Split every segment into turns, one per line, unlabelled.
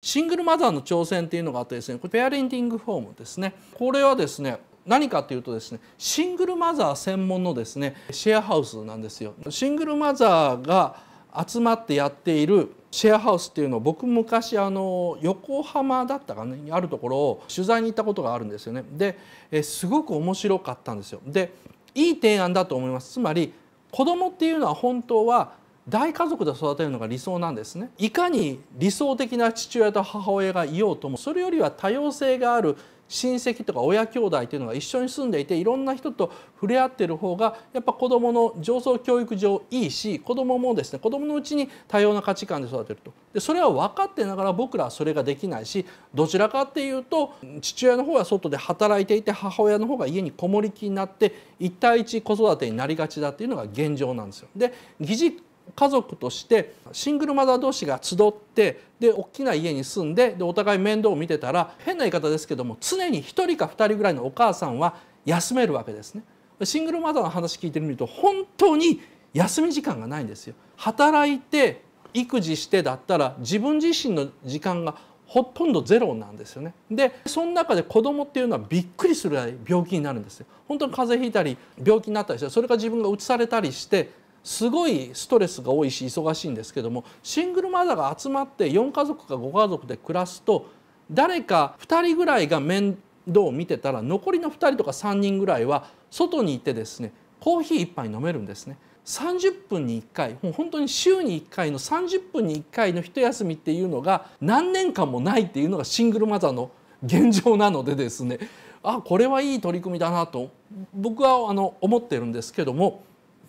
シングルマザーの挑戦っていうのがあってですねこれペアレンティングフォームですねこれはですね何かというとですねシングルマザー専門のですねシェアハウスなんですよシングルマザーが集まってやっているシェアハウスっていうのを僕昔あの横浜だったかねにあるところを取材に行ったことがあるんですよねでえすごく面白かったんですよでいい提案だと思いますつまり子供っていうのは本当は大家族で育てるのが理想なんですねいかに理想的な父親と母親がいようともそれよりは多様性がある親戚とか親兄弟というのが一緒に住んでいていろんな人と触れ合ってる方がやっぱ子どもの上層教育上いいし子どももですね子どものうちに多様な価値観で育てるとでそれは分かってながら僕らはそれができないしどちらかっていうと父親の方は外で働いていて母親の方が家にこもりきになって一対一子育てになりがちだっていうのが現状なんですよ。で義家族としてシングルマザー同士が集ってで大きな家に住んででお互い面倒を見てたら変な言い方ですけども常に1人か2人ぐらいのお母さんは休めるわけですね。シングルマザーの話聞いてみると本当に休み時間がないんですよ。働いて育児してだったら自分自身の時間がほとんどゼロなんですよねでその中で子供っていうのはびっくりするぐらい病気になるんですよ本当に風邪ひいたり病気になったりしてそれが自分が移されたりしてすごいストレスが多いし忙しいんですけどもシングルマザーが集まって4家族か5家族で暮らすと誰か2人ぐらいが面倒を見てたら残りの2人とか3人ぐらいは外に行ってですねコーヒー1杯飲めるんですね。30分に1回もう本当に週に1回の30分に1回の一休みっていうのが何年間もないっていうのがシングルマザーの現状なのでですねあこれはいい取り組みだなと僕はあの思ってるんですけども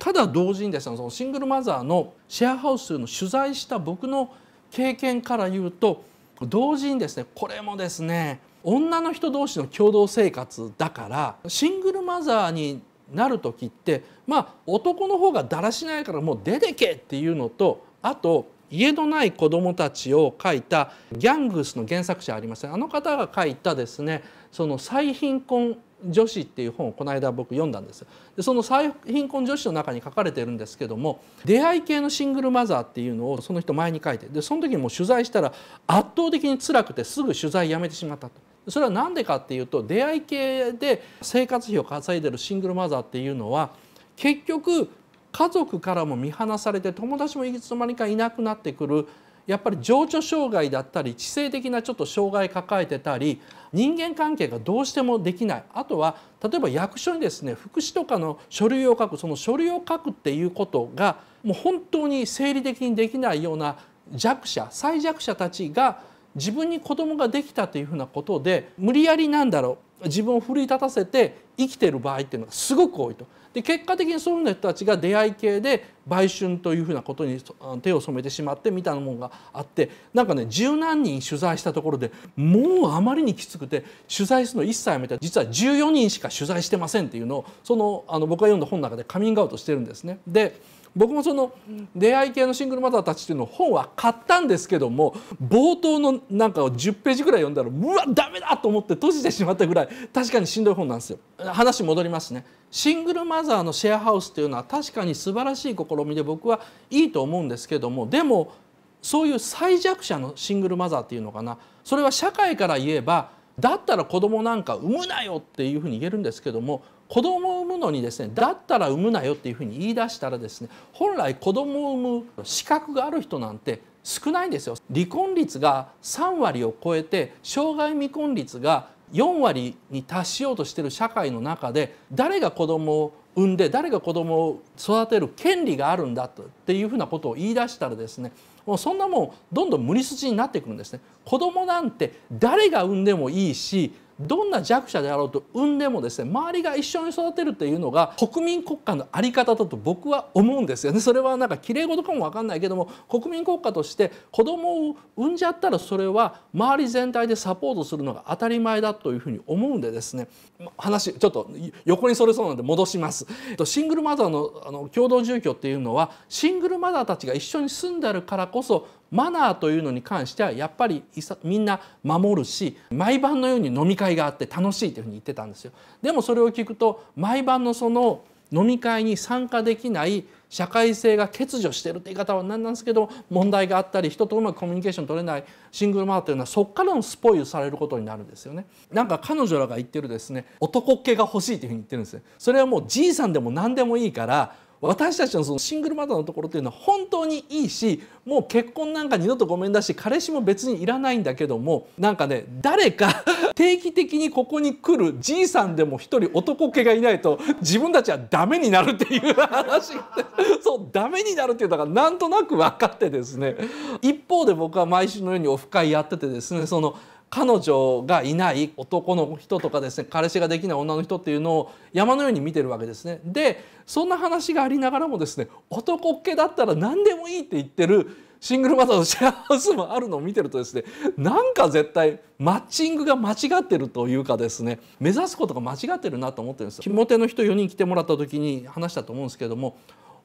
ただ同時にですねそのシングルマザーのシェアハウスの取材した僕の経験から言うと同時にですねこれもですね女の人同士の共同生活だからシングルマザーになる時ってまあ男の方がだらしないからもう出てけっていうのとあと家のない子供たちを書いたギャングスの原作者ありませんあの方が書いたですねその再貧困女子っていう本をこの間僕読んだんですでその最貧困女子の中に書かれてるんですけども出会い系のシングルマザーっていうのをその人前に書いてでその時にも取材したら圧倒的に辛くてすぐ取材やめてしまったと。それは何でかっていうと出会い系で生活費を稼いでるシングルマザーっていうのは結局家族からも見放されて友達もいつの間にかいなくなってくるやっぱり情緒障害だったり知性的なちょっと障害抱えてたり人間関係がどうしてもできないあとは例えば役所にですね福祉とかの書類を書くその書類を書くっていうことがもう本当に生理的にできないような弱者最弱者たちが自分に子供ができたというふうなことで無理やりなんだろう自分を奮い立たせて生きてる場合っていうのがすごく多いと。で結果的にそういう人たちが出会い系で売春というふうなことに手を染めてしまってみたいなもんがあってなんかね十何人取材したところでもうあまりにきつくて取材するの一切やめて実は14人しか取材してませんっていうのをそのあの僕が読んだ本の中でカミングアウトしてるんですね。で僕もその出会い系のシングルマザーたちっていうの本は買ったんですけども冒頭のなんかを10ページぐらい読んだらうわダメだと思って閉じてしまったぐらい確かにしんどい本なんですよ。話戻りますね。シングルマザーのシェアハウスというのは確かに素晴らしい試みで僕はいいと思うんですけどもでもそういう最弱者のシングルマザーっていうのかなそれは社会から言えばだったら子供なんか産むなよっていうふうに言えるんですけども子供を産むのにですねだったら産むなよっていうふうに言い出したらですね本来子供を産む資格がある人なんて少ないんですよ離婚率が3割を超えて障害未婚率が4割に達しようとしてる社会の中で誰が子供を産んで誰が子供を育てる権利があるんだっていうふうなことを言い出したらですねもうそんなもんどんどん無理筋になってくるんですね。子供なんて誰が産んでもいいしどんな弱者であろうと産んでもですね周りが一緒に育てるっていうのが国民国家の在り方だと僕は思うんですよね それはなんかきれい事かも分かんないけども国民国家として子供を産んじゃったらそれは周り全体でサポートするのが当たり前だというふうに思うんでですね話ちょっと横にそれそうなんで戻します。シングルマザーのあの共同住居っていうのはシングルマザーたちが一緒に住んであるからこそマナーというのに関してはやっぱりみんな守るし毎晩のように飲み会があって楽しいというふうに言ってたんですよ。でもそれを聞くと毎晩のその飲み会に参加できない社会性が欠如してるって言い方は何なんですけど問題があったり人とうまくコミュニケーション取れないシングルマザーというのはそこからのスポイルされることになるんですよねなんか彼女らが言ってるですね男っ気が欲しいというふうに言ってるんですそれはもうじいさんでも何でもいいから私たちのそのシングルマザーのところっていうのは本当にいいしもう結婚なんか二度とごめんだし彼氏も別にいらないんだけどもなんかね誰か 定期的にここに来るじいさんでも一人男気がいないと自分たちはダメになるっていう話 そうダメになるっていうのがなんとなく分かってですね一方で僕は毎週のようにオフ会やっててですねその彼女がいない男の人とかですね彼氏ができない女の人っていうのを山のように見てるわけですね。でそんな話がありながらもですね男っ気だったら何でもいいって言ってるシングルマザーのシェアハウスもあるのを見てるとですねなんか絶対マッチングが間違ってるというかですね目指すことが間違ってるなと思ってるんですひも手の人4人来てもらった時に話したと思うんですけれども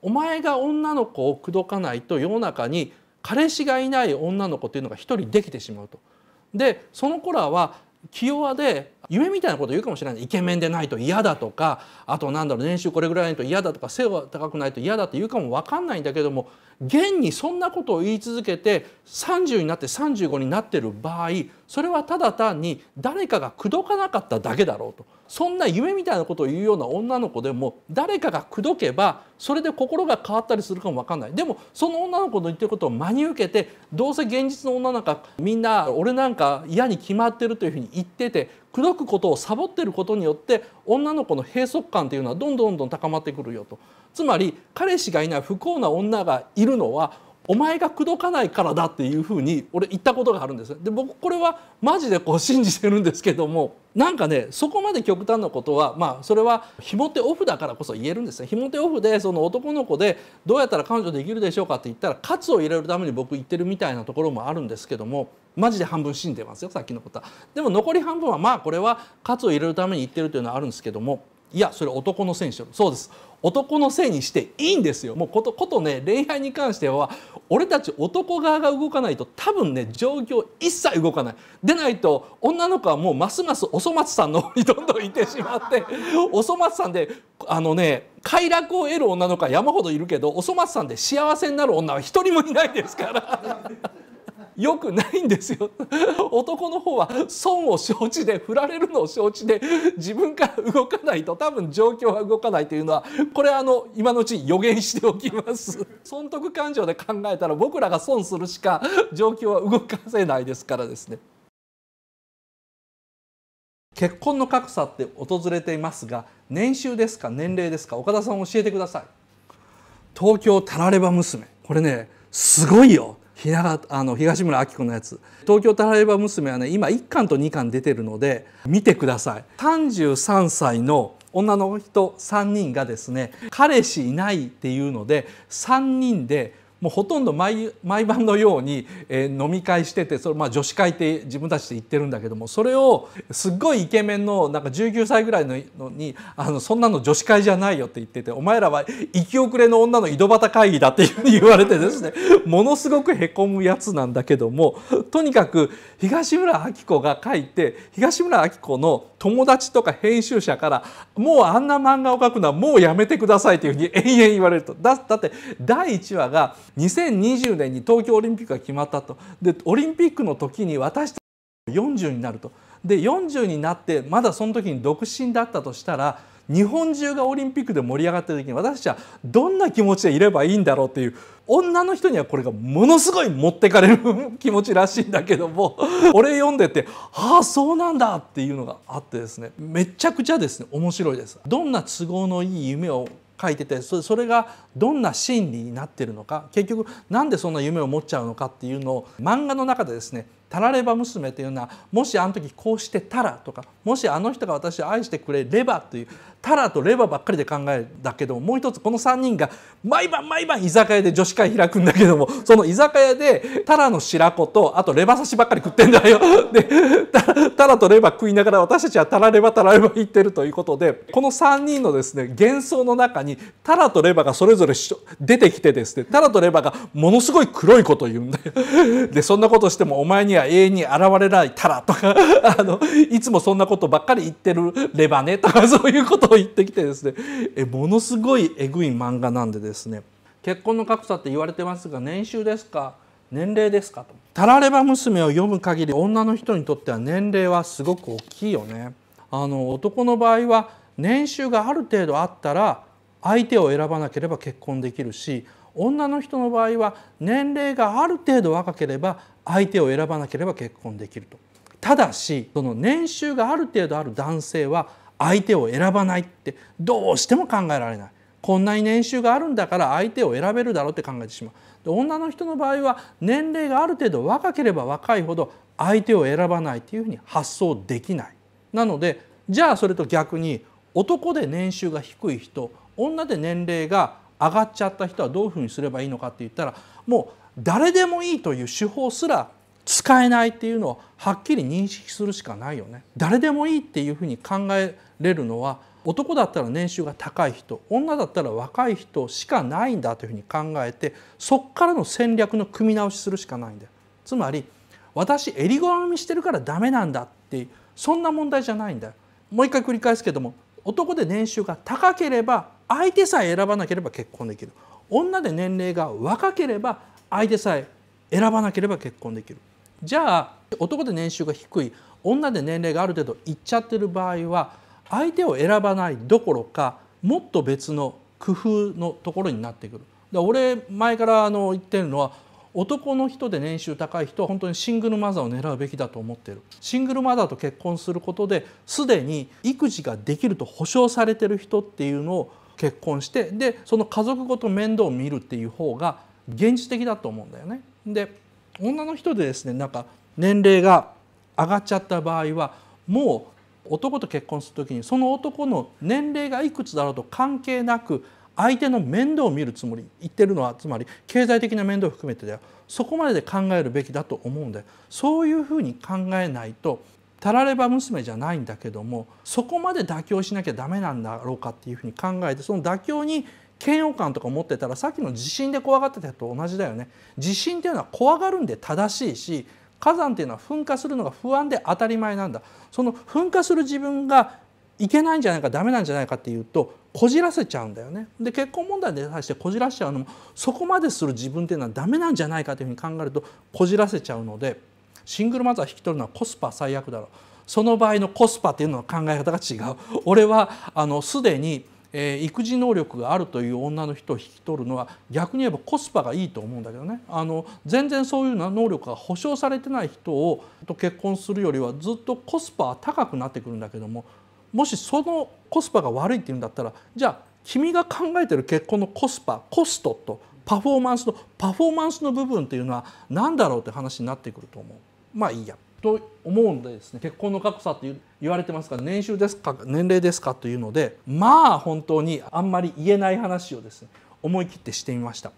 お前が女の子を口説かないと世の中に彼氏がいない女の子というのが1人できてしまうと。でその子らは気弱で夢みたいなこと言うかもしれないイケメンでないと嫌だとかあとなんだろう年収これぐらいないと嫌だとか背が高くないと嫌だって言うかも分かんないんだけども現にそんなことを言い続けて30になって35になってる場合それはただ単に誰かが口説かなかっただけだろうとそんな夢みたいなことを言うような女の子でも誰かが口説けばそれで心が変わったりするかも分かんないでもその女の子の言ってることを真に受けてどうせ現実の女なんかみんな俺なんか嫌に決まってるというふうに言ってて口説くことをサボってることによって女の子の閉塞感というのはどんどんどんどん高まってくるよと。つまり彼氏がいない不幸な女がいるのはお前が口説かないからだっていうふうに俺言ったことがあるんですで僕これはマジでこう信じてるんですけどもなんかねそこまで極端なことはまあそれはひも手オフだからこそ言えるんですねひも手オフでその男の子でどうやったら彼女できるでしょうかって言ったら喝を入れるために僕言ってるみたいなところもあるんですけどもマジで半分信じてますよさっきのことは。でも残り半分はまあこれは喝を入れるために言ってるというのはあるんですけどもいやそれ男のせいにしろそうです男のせいにしていいんですよもうことことね恋愛に関しては俺たち男側が動かないと多分ね状況一切動かないでないと女の子はもうますますお粗末さんの方にどんどんいてしまって お粗末さんであのね快楽を得る女の子は山ほどいるけどお粗末さんで幸せになる女は一人もいないですから。良くないんですよ 男の方は損を承知で振られるのを承知で自分から動かないと多分状況は動かないというのはこれあの今のうち予言しておきます損得感情で考えたら僕らが損するしか状況は動かせないですからですね結婚の格差って訪れていますが年収ですか年齢ですか岡田さん教えてください東京たられば娘これねすごいよ平あの東村明子のやつ「東京タラレバ娘」はね今1巻と2巻出てるので見てください33歳の女の人3人がですね彼氏いないっていうので3人でもうほとんど毎晩のように、え飲み会しててそれ、まあ、女子会って自分たちで言ってるんだけどもそれをすっごいイケメンのなんか19歳ぐらいのにあのそんなの女子会じゃないよって言っててお前らは生き遅れの女の井戸端会議だっていうふうに言われてですね ものすごくへこむやつなんだけどもとにかく東村明子が書いて東村明子の友達とか編集者からもうあんな漫画を描くのはもうやめてくださいというふうに延々言われるとだだって第1話が2020年に東京オリンピックが決まったとでオリンピックの時に私たち40になるとで40になってまだその時に独身だったとしたら日本中がオリンピックで盛り上がってる時に私たちはどんな気持ちでいればいいんだろうっていう女の人にはこれがものすごい持ってかれる 気持ちらしいんだけども俺読んでてああそうなんだっていうのがあってですねめちゃくちゃですね面白いです。どんな都合のいい夢を書いててそれがどんな心理になってるのか結局何でそんな夢を持っちゃうのかっていうのを漫画の中でですねタラレバ娘というのはもしあの時こうしてたらとかもしあの人が私を愛してくれればというたらとレバばっかりで考えるだけどももう一つこの3人が毎晩毎晩居酒屋で女子会開くんだけどもその居酒屋でたらの白子とあとレバ刺しばっかり食ってんだよ。でたらとレバ食いながら私たちはたらレバたらレバ言ってるということでこの3人のですね幻想の中にたらとレバがそれぞれ出てきてですねたらとレバがものすごい黒いことを言うんだよ。でそんなことしてもお前には永遠に現れないたらとかあのいつもそんなことばっかり言ってるレバネとかそういうことを言ってきてですねえものすごいえぐい漫画なんでですね結婚の格差って言われてますが年収ですか年齢ですかと。タラレバ娘を読む限り女の人にとっては年齢はすごく大きいよね。あの男の場合は年収がある程度あったら相手を選ばなければ結婚できるし女の人の場合は年齢がある程度若ければ相手を選ばなければ結婚できるとただしその年収がある程度ある男性は相手を選ばないってどうしても考えられないこんなに年収があるんだから相手を選べるだろうって考えてしまう女の人の場合は年齢がある程度若ければ若いほど相手を選ばないっていうふうに発想できないなのでじゃあそれと逆に男で年収が低い人女で年齢が上がっちゃった人はどういうふうにすればいいのかって言ったらもう誰でもいいという手法すら使えないっていうのははっきり認識するしかないよね。誰でもいいっていうふうに考えれるのは男だったら年収が高い人女だったら若い人しかないんだというふうに考えてそこからの戦略の組み直しするしかないんだよ。つまり私襟好みしてるからダメなんだってそんな問題じゃないんだよ。もう一回繰り返すけども男で年収が高ければ相手さえ選ばなければ結婚できる女で年齢が若ければ相手さえ選ばなければ結婚できるじゃあ男で年収が低い女で年齢がある程度いっちゃってる場合は相手を選ばないどころかもっと別の工夫のところになってくる。で俺前からあの言ってるのは男の人で年収高い人は本当にシングルマザーを狙うべきだと思ってるシングルマザーと結婚することですでに育児ができると保証されてる人っていうのを結婚してでその家族ごと面倒を見るっていう方が現実的だと思うんだよね。で女の人でですねなんか年齢が上がっちゃった場合はもう男と結婚する時にその男の年齢がいくつだろうと関係なく相手の面倒を見るつもり言ってるのはつまり経済的な面倒を含めてだよそこまでで考えるべきだと思うんでそういうふうに考えないとたられば娘じゃないんだけどもそこまで妥協しなきゃダメなんだろうかっていうふうに考えてその妥協に嫌悪感とか持ってたらさっきの地震で怖がってたと同じだよね地震っていうのは怖がるんで正しいし火山っていうのは噴火するのが不安で当たり前なんだその噴火する自分がいけないんじゃないかダメなんじゃないかっていうとこじらせちゃうんだよねで結婚問題に対してこじらしちゃうのもそこまでする自分っていうのはダメなんじゃないかというふうに考えるとこじらせちゃうのでシングルマザー引き取るのはコスパ最悪だろうその場合のコスパっていうのは考え方が違う俺はあのすでにえー、育児能力があるという女の人を引き取るのは逆に言えばコスパがいいと思うんだけどねあの全然そういう能力が保証されてない人をと結婚するよりはずっとコスパは高くなってくるんだけどももしそのコスパが悪いっていうんだったらじゃあ君が考えてる結婚のコスパコストとパフォーマンスのパフォーマンスの部分っていうのは何だろうって話になってくると思う。まあいいやと思うんでですね結婚の格差って言われてますから年収ですか年齢ですかというのでまあ本当にあんまり言えない話をですね思い切ってしてみました。